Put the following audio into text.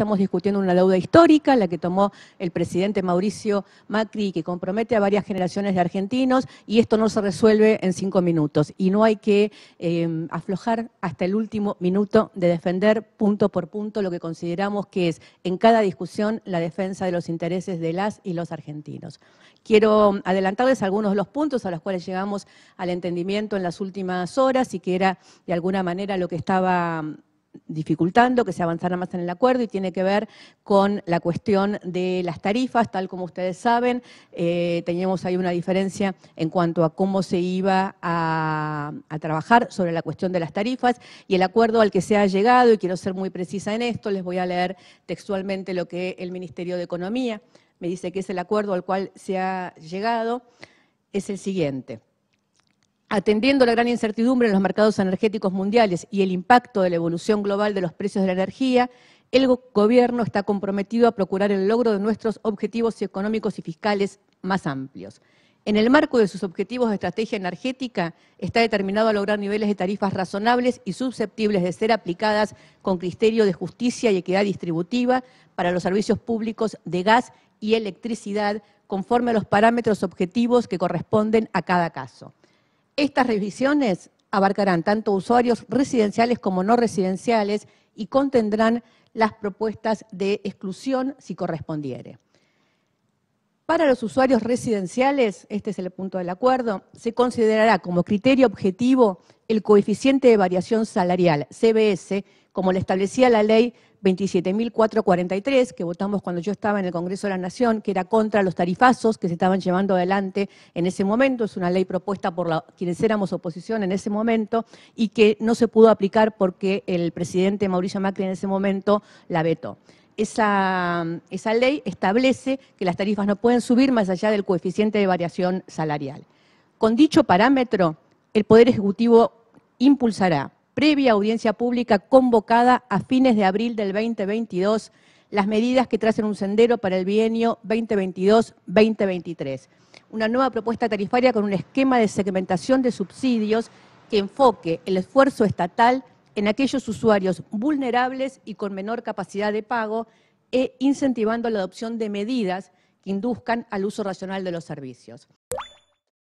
Estamos discutiendo una deuda histórica, la que tomó el presidente Mauricio Macri, que compromete a varias generaciones de argentinos, y esto no se resuelve en cinco minutos. Y no hay que em, aflojar hasta el último minuto de defender punto por punto lo que consideramos que es en cada discusión la defensa de los intereses de las y los argentinos. Quiero adelantarles algunos de los puntos a los cuales llegamos al entendimiento en las últimas horas y que era de alguna manera lo que estaba dificultando que se avanzara más en el acuerdo y tiene que ver con la cuestión de las tarifas, tal como ustedes saben, eh, teníamos ahí una diferencia en cuanto a cómo se iba a, trabajar sobre la cuestión de las tarifas y el acuerdo al que se ha llegado, y quiero ser muy precisa en esto, les voy a leer textualmente lo que el Ministerio de Economía me dice que es el acuerdo al cual se ha llegado, es el siguiente. Atendiendo la gran incertidumbre en los mercados energéticos mundiales y el impacto de la evolución global de los precios de la energía, el Gobierno está comprometido a procurar el logro de nuestros objetivos económicos y fiscales más amplios. En el marco de sus objetivos de estrategia energética, está determinado a lograr niveles de tarifas razonables y susceptibles de ser aplicadas con criterio de justicia y equidad distributiva para los servicios públicos de gas y electricidad, conforme a los parámetros objetivos que corresponden a cada caso. Estas revisiones abarcarán tanto usuarios residenciales como no residenciales y contendrán las propuestas de exclusión si correspondiere. Para los usuarios residenciales, este es el punto del acuerdo, se considerará como criterio objetivo el coeficiente de variación salarial, CBS, como lo establecía la ley 27.443, que votamos cuando yo estaba en el Congreso de la Nación, que era contra los tarifazos que se estaban llevando adelante en ese momento, es una ley propuesta por quienes éramos oposición en ese momento, y que no se pudo aplicar porque el presidente Mauricio Macri en ese momento la vetó. esa ley establece que las tarifas no pueden subir más allá del coeficiente de variación salarial. Con dicho parámetro, el Poder Ejecutivo impulsará previa audiencia pública convocada a fines de abril del 2022 las medidas que tracen un sendero para el bienio 2022-2023. Una nueva propuesta tarifaria con un esquema de segmentación de subsidios que enfoque el esfuerzo estatal en aquellos usuarios vulnerables y con menor capacidad de pago e incentivando la adopción de medidas que induzcan al uso racional de los servicios.